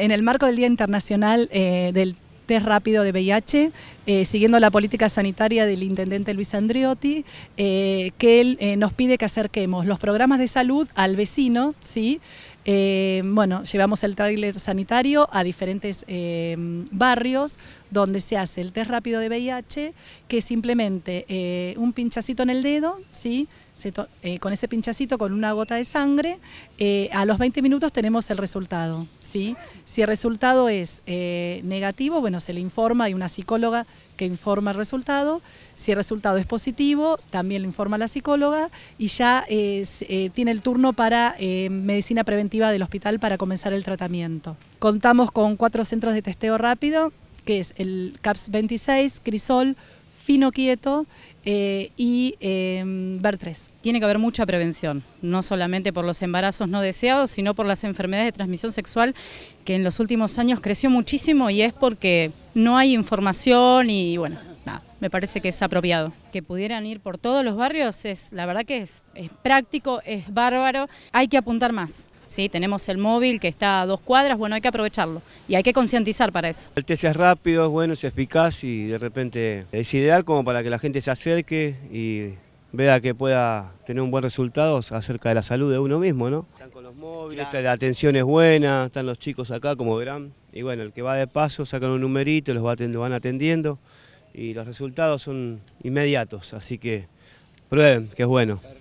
en el marco del Día Internacional eh, del Test Rápido de VIH, eh, siguiendo la política sanitaria del intendente Luis Andriotti, eh, que él eh, nos pide que acerquemos los programas de salud al vecino, ¿sí? bueno, llevamos el tráiler sanitario a diferentes barrios donde se hace el test rápido de VIH, que simplemente un pinchacito en el dedo, ¿sí? con ese pinchacito, con una gota de sangre, a los 20 minutos tenemos el resultado. ¿sí? Si el resultado es negativo, bueno, se le informa, y una psicóloga que informa el resultado. Si el resultado es positivo, también lo informa la psicóloga y ya eh, eh, tiene el turno para eh, medicina preventiva del hospital para comenzar el tratamiento. Contamos con cuatro centros de testeo rápido, que es el CAPS 26, Crisol, Fino Quieto y em, ver Tiene que haber mucha prevención, no solamente por los embarazos no deseados, sino por las enfermedades de transmisión sexual, que en los últimos años creció muchísimo y es porque no hay información y bueno, nada, me parece que es apropiado. Que pudieran ir por todos los barrios es, la verdad que es, práctico, es bárbaro, hay que apuntar más. Sí, tenemos el móvil que está a dos cuadras, bueno, hay que aprovecharlo y hay que concientizar para eso. El test es rápido, es bueno, es eficaz y de repente es ideal como para que la gente se acerque y vea que pueda tener un buen resultado acerca de la salud de uno mismo, ¿no? los la atención es buena, están los chicos acá, como verán. Y bueno, el que va de paso sacan un numerito, los van atendiendo y los resultados son inmediatos, así que prueben, que es bueno.